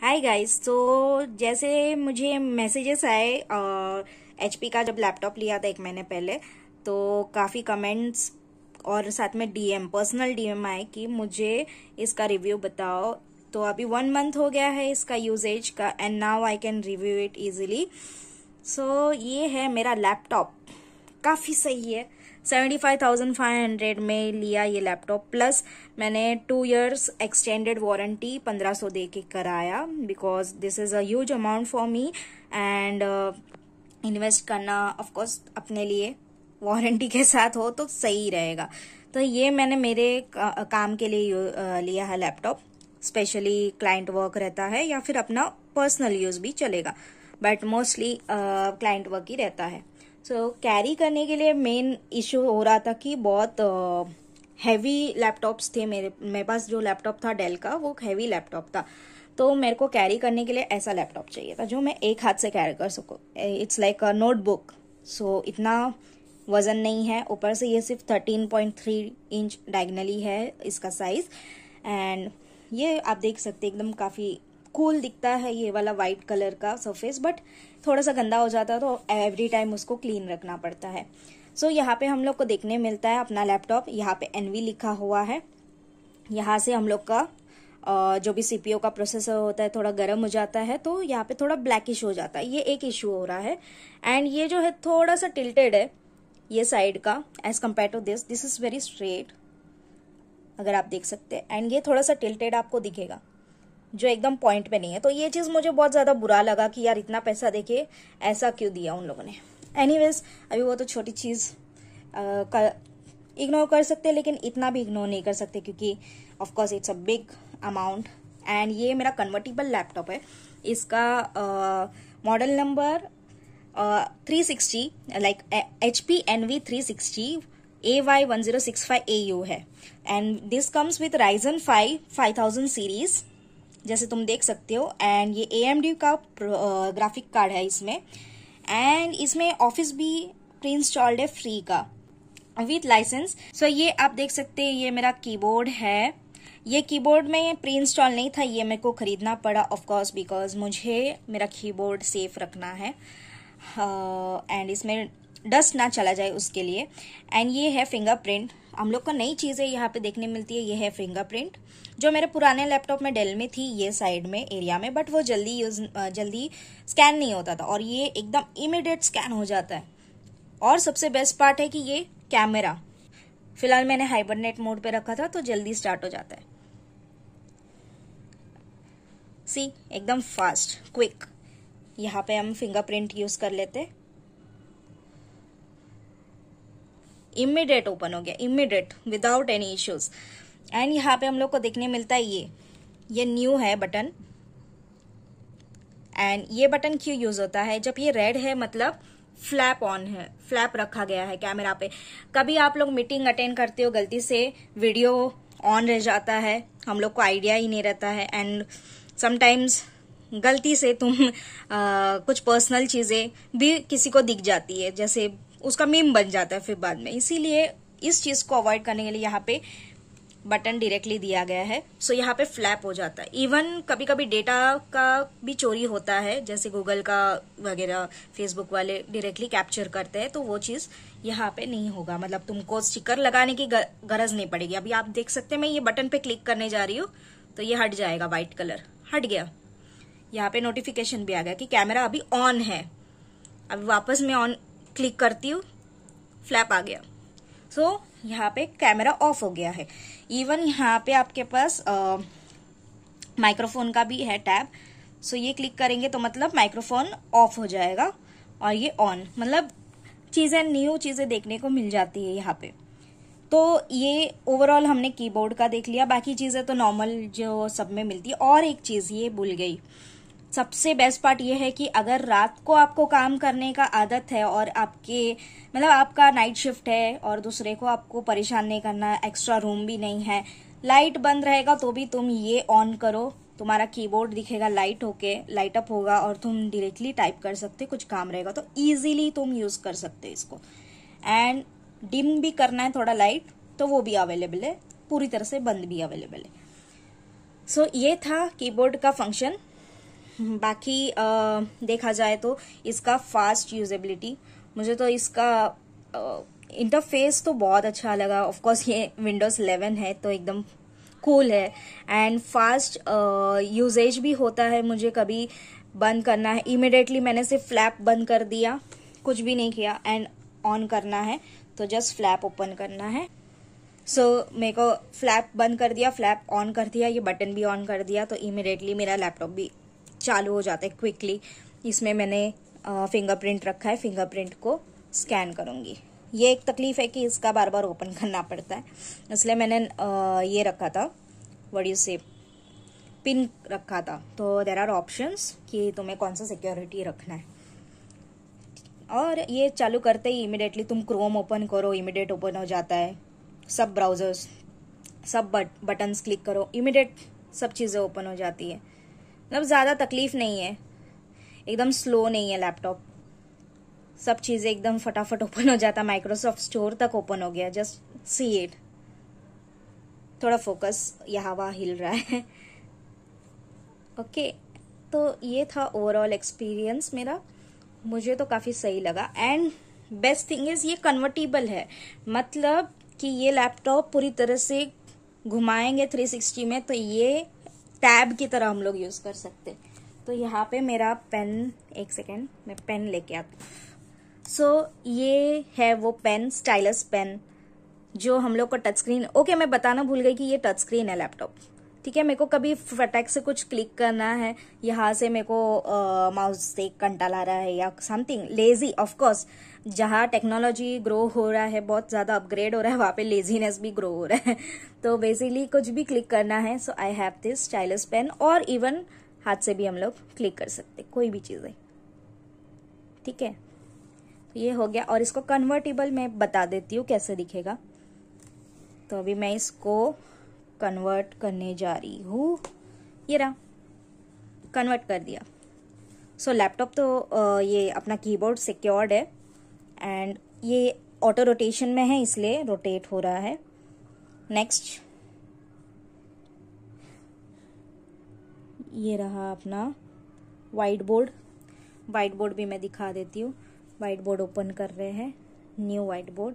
hi guys तो जैसे मुझे मैसेजेस आए एच का जब लैपटॉप लिया था एक महीने पहले तो काफ़ी कमेंट्स और साथ में डीएम पर्सनल डीएम आए कि मुझे इसका रिव्यू बताओ तो अभी वन मंथ हो गया है इसका यूजेज का and now I can review it easily so ये है मेरा लैपटॉप काफ़ी सही है seventy five thousand five hundred में लिया ये लैपटॉप प्लस मैंने टू इयर्स एक्सटेंडेड वारंटी पंद्रह सौ दे के कराया because this is a huge amount for me and invest करना ऑफकोर्स अपने लिए वारंटी के साथ हो तो सही रहेगा तो ये मैंने मेरे काम के लिए uh, लिया है लैपटॉप स्पेशली क्लाइंट वर्क रहता है या फिर अपना पर्सनल यूज़ भी चलेगा बट मोस्टली क्लाइंट वर्क ही रहता है सो so, कैरी करने के लिए मेन इशू हो रहा था कि बहुत हैवी uh, लैपटॉप्स थे मेरे मेरे पास जो लैपटॉप था डेल का वो हैवी लैपटॉप था तो मेरे को कैरी करने के लिए ऐसा लैपटॉप चाहिए था जो मैं एक हाथ से कैरी कर सकूँ it's like a notebook so इतना वज़न नहीं है ऊपर से ये सिर्फ 13.3 इंच डायगनली है इसका साइज़ एंड ये आप देख सकते एकदम काफ़ी कूल दिखता है ये वाला व्हाइट कलर का सरफेस बट थोड़ा सा गंदा हो जाता है तो एवरी टाइम उसको क्लीन रखना पड़ता है सो so, यहाँ पे हम लोग को देखने मिलता है अपना लैपटॉप यहाँ पे एन लिखा हुआ है यहाँ से हम लोग का जो भी सीपीओ का प्रोसेसर होता है थोड़ा गर्म हो जाता है तो यहाँ पे थोड़ा ब्लैकिश हो जाता है ये एक इशू हो रहा है एंड ये जो है थोड़ा सा टिल्टेड है ये साइड का edge compare to this this is very straight अगर आप देख सकते हैं एंड ये थोड़ा सा टिल्टेड आपको दिखेगा जो एकदम पॉइंट पे नहीं है तो ये चीज़ मुझे बहुत ज़्यादा बुरा लगा कि यार इतना पैसा देके ऐसा क्यों दिया उन लोगों ने एनीवेज अभी वो तो छोटी चीज़ इग्नोर कर सकते हैं लेकिन इतना भी इग्नोर नहीं कर सकते क्योंकि of course it's a big amount and ये मेरा कन्वर्टेबल लैपटॉप है इसका model number three sixty like H P N V three sixty A Y one zero six five A U है and this comes with Ryzen five five thousand series जैसे तुम देख सकते हो एंड ये ए का ग्राफिक कार्ड है इसमें एंड इसमें ऑफिस भी प्री इंस्टॉल्ड है फ्री का विथ लाइसेंस सो ये आप देख सकते हैं ये मेरा कीबोर्ड है ये कीबोर्ड में प्री इंस्टॉल नहीं था ये मेरे को खरीदना पड़ा ऑफकोर्स बिकॉज मुझे मेरा कीबोर्ड सेफ रखना है एंड हाँ, uh, इसमें डस्ट ना चला जाए उसके लिए एंड ये है फिंगरप्रिंट हम लोग को नई चीज़ें यहाँ पे देखने मिलती है ये है फिंगरप्रिंट जो मेरे पुराने लैपटॉप में डेल में थी ये साइड में एरिया में बट वो जल्दी यूज जल्दी स्कैन नहीं होता था और ये एकदम इमिडिएट स्कैन हो जाता है और सबसे बेस्ट पार्ट है कि ये कैमरा फिलहाल मैंने हाइबरनेट मोड पे रखा था तो जल्दी स्टार्ट हो जाता है सी एकदम फास्ट क्विक यहाँ पे हम फिंगरप्रिंट यूज़ कर लेते हैं इमिडिएट ओपन हो गया immediate without any issues and यहाँ पे हम लोग को देखने मिलता है ये ये न्यू है बटन एंड ये बटन क्यों यूज होता है जब ये रेड है मतलब फ्लैप ऑन है फ्लैप रखा गया है कैमरा पे कभी आप लोग मीटिंग अटेंड करते हो गलती से वीडियो ऑन रह जाता है हम लोग को आइडिया ही नहीं रहता है एंड समटाइम्स गलती से तुम आ, कुछ पर्सनल चीज़ें भी किसी को दिख जाती है जैसे उसका मीम बन जाता है फिर बाद में इसीलिए इस चीज को अवॉइड करने के लिए यहाँ पे बटन डायरेक्टली दिया गया है सो so, यहाँ पे फ्लैप हो जाता है इवन कभी कभी डेटा का भी चोरी होता है जैसे गूगल का वगैरह फेसबुक वाले डायरेक्टली कैप्चर करते हैं तो वो चीज यहाँ पे नहीं होगा मतलब तुमको स्टिकर लगाने की गरज नहीं पड़ेगी अभी आप देख सकते हैं मैं ये बटन पे क्लिक करने जा रही हूँ तो ये हट जाएगा व्हाइट कलर हट गया यहाँ पे नोटिफिकेशन भी आ गया कि कैमरा अभी ऑन है अभी वापस मैं ऑन क्लिक करती हूँ फ्लैप आ गया सो so, यहाँ पे कैमरा ऑफ हो गया है इवन यहाँ पे आपके पास माइक्रोफोन का भी है टैब सो so, ये क्लिक करेंगे तो मतलब माइक्रोफोन ऑफ हो जाएगा और ये ऑन मतलब चीज़ें न्यू चीज़ें देखने को मिल जाती है यहाँ पे तो ये ओवरऑल हमने कीबोर्ड का देख लिया बाकी चीज़ें तो नॉर्मल जो सब में मिलती है और एक चीज़ ये भूल गई सबसे बेस्ट पार्ट ये है कि अगर रात को आपको काम करने का आदत है और आपके मतलब आपका नाइट शिफ्ट है और दूसरे को आपको परेशान नहीं करना एक्स्ट्रा रूम भी नहीं है लाइट बंद रहेगा तो भी तुम ये ऑन करो तुम्हारा कीबोर्ड दिखेगा लाइट होके लाइट अप होगा और तुम डायरेक्टली टाइप कर सकते कुछ काम रहेगा तो ईजिली तुम यूज़ कर सकते इसको एंड डिम भी करना है थोड़ा लाइट तो वो भी अवेलेबल है पूरी तरह से बंद भी अवेलेबल है सो so, ये था कीबोर्ड का फंक्शन बाकी आ, देखा जाए तो इसका फास्ट यूजेबिलिटी मुझे तो इसका इंटरफेस तो बहुत अच्छा लगा ऑफ कोर्स ये विंडोज़ 11 है तो एकदम कूल है एंड फास्ट यूजेज भी होता है मुझे कभी बंद करना है इमिडिएटली मैंने सिर्फ फ्लैप बंद कर दिया कुछ भी नहीं किया एंड ऑन करना है तो जस्ट फ्लैप ओपन करना है सो so, मेरे को फ्लैप बंद कर दिया फ्लैप ऑन कर दिया ये बटन भी ऑन कर दिया तो इमिडिएटली मेरा लैपटॉप भी चालू हो जाता है क्विकली इसमें मैंने फिंगरप्रिंट रखा है फिंगरप्रिंट को स्कैन करूँगी ये एक तकलीफ़ है कि इसका बार बार ओपन करना पड़ता है इसलिए मैंने ये रखा था वट यू से पिन रखा था तो देर आर ऑप्शंस कि तुम्हें कौन सा सिक्योरिटी रखना है और ये चालू करते ही इमिडिएटली तुम क्रोम ओपन करो इमिडिएट ओपन हो जाता है सब ब्राउज़र्स सब बट बटन्स क्लिक करो इमिडिएट सब चीज़ें ओपन हो जाती है मतलब ज़्यादा तकलीफ नहीं है एकदम स्लो नहीं है लैपटॉप सब चीज़ें एकदम फटाफट ओपन हो जाता माइक्रोसॉफ्ट स्टोर तक ओपन हो गया जस्ट सी इट थोड़ा फोकस यह हवा हिल रहा है ओके तो ये था ओवरऑल एक्सपीरियंस मेरा मुझे तो काफ़ी सही लगा एंड बेस्ट थिंग इज़ ये कन्वर्टेबल है मतलब कि ये लैपटॉप पूरी तरह से घुमाएंगे 360 में तो ये टैब की तरह हम लोग यूज़ कर सकते तो यहाँ पे मेरा पेन एक सेकेंड मैं पेन लेके आती सो so, ये है वो पेन स्टाइलस पेन जो हम लोग का टच स्क्रीन ओके मैं बताना भूल गई कि ये टच स्क्रीन है लैपटॉप ठीक है मेरे को कभी फटैक से कुछ क्लिक करना है यहाँ से मेरे को माउस से कंटा ला रहा है या समथिंग लेजी ऑफकोर्स जहाँ टेक्नोलॉजी ग्रो हो रहा है बहुत ज़्यादा अपग्रेड हो रहा है वहाँ पे लेजीनेस भी ग्रो हो रहा है तो बेसिकली कुछ भी क्लिक करना है so I have this stylus pen और इवन हाथ से भी हम लोग क्लिक कर सकते कोई भी चीज़ है ठीक है तो ये हो गया और इसको कन्वर्टेबल मैं बता देती हूँ कैसे दिखेगा तो अभी मैं इसको कन्वर्ट करने जा रही हूँ ये रहा कन्वर्ट कर दिया सो so, लैपटॉप तो ये अपना कीबोर्ड सिक्योर्ड है एंड ये ऑटो रोटेशन में है इसलिए रोटेट हो रहा है नेक्स्ट ये रहा अपना वाइट बोर्ड वाइट बोर्ड भी मैं दिखा देती हूँ वाइट बोर्ड ओपन कर रहे हैं न्यू वाइट बोर्ड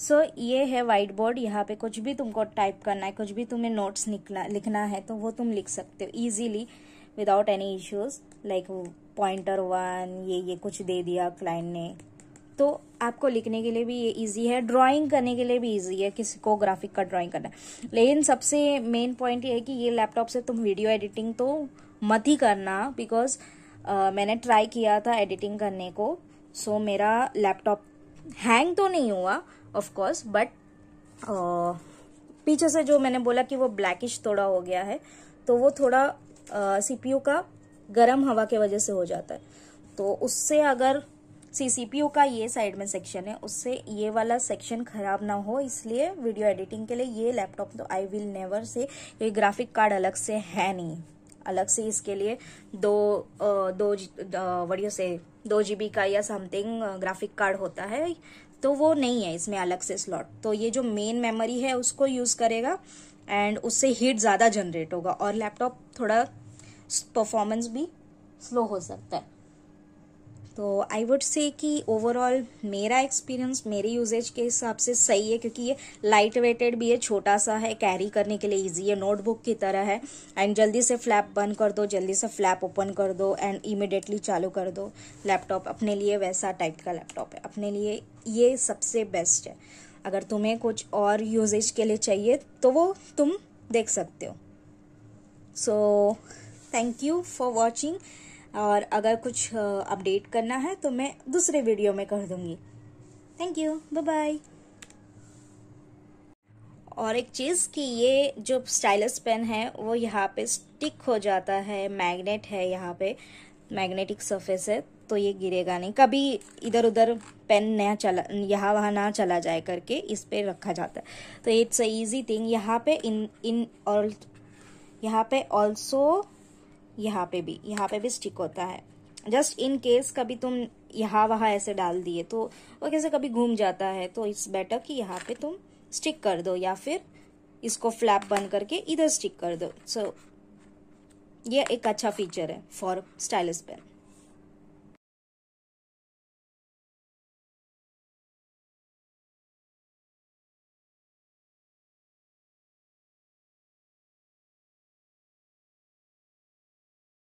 सो ये है वाइट बोर्ड यहाँ पे कुछ भी तुमको टाइप करना है कुछ भी तुम्हें नोट्स निकला लिखना है तो वो तुम लिख सकते हो easily without any issues like pointer one ये ये कुछ दे दिया क्लाइंट ने तो आपको लिखने के लिए भी ये इजी है ड्राइंग करने के लिए भी इजी है किसी को ग्राफिक का ड्राइंग करना लेकिन सबसे मेन पॉइंट ये है कि ये लैपटॉप से तुम वीडियो एडिटिंग तो मत ही करना बिकॉज uh, मैंने ट्राई किया था एडिटिंग करने को सो so, मेरा लैपटॉप हैंग तो नहीं हुआ ऑफकोर्स बट uh, पीछे से जो मैंने बोला कि वो ब्लैकिश थोड़ा हो गया है तो वो थोड़ा सीपीयू का गर्म हवा के वजह से हो जाता है तो उससे अगर सी ओ का ये साइड में सेक्शन है उससे ये वाला सेक्शन खराब ना हो इसलिए वीडियो एडिटिंग के लिए ये लैपटॉप तो आई विल नेवर से ये ग्राफिक कार्ड अलग से है नहीं अलग से इसके लिए दो दो वडियो से दो जीबी का या समथिंग ग्राफिक कार्ड होता है तो वो नहीं है इसमें अलग से स्लॉट तो ये जो मेन मेमोरी है उसको यूज़ करेगा एंड उससे हीट ज़्यादा जनरेट होगा और लैपटॉप थोड़ा परफॉर्मेंस भी स्लो हो सकता है तो आई वुड से कि ओवरऑल मेरा एक्सपीरियंस मेरे यूजेज के हिसाब से सही है क्योंकि ये लाइट वेटेड भी है छोटा सा है कैरी करने के लिए इजी है नोटबुक की तरह है एंड जल्दी से फ्लैप बंद कर दो जल्दी से फ्लैप ओपन कर दो एंड इमिडिएटली चालू कर दो लैपटॉप अपने लिए वैसा टाइप का लैपटॉप है अपने लिए ये सबसे बेस्ट है अगर तुम्हें कुछ और यूजेज के लिए चाहिए तो वो तुम देख सकते हो so so, thank you for watching और अगर कुछ अपडेट करना है तो मैं दूसरे वीडियो में कर दूंगी थैंक यू बाय बाय और एक चीज़ कि ये जो स्टाइलस पेन है वो यहाँ पे स्टिक हो जाता है मैग्नेट है यहाँ पे मैग्नेटिक सरफेस है तो ये गिरेगा नहीं कभी इधर उधर पेन नया चला यहाँ वहाँ ना चला जाए करके इस पर रखा जाता है तो इट्स अ इजी थिंग यहाँ पे इन इन और यहाँ पे ऑल्सो यहाँ पे भी यहाँ पे भी स्टिक होता है जस्ट इन केस कभी तुम यहाँ वहाँ ऐसे डाल दिए तो वो कैसे कभी घूम जाता है तो इट्स बेटर कि यहाँ पे तुम स्टिक कर दो या फिर इसको फ्लैप बंद करके इधर स्टिक कर दो सो so, ये एक अच्छा फीचर है फॉर स्टाइलिस पेन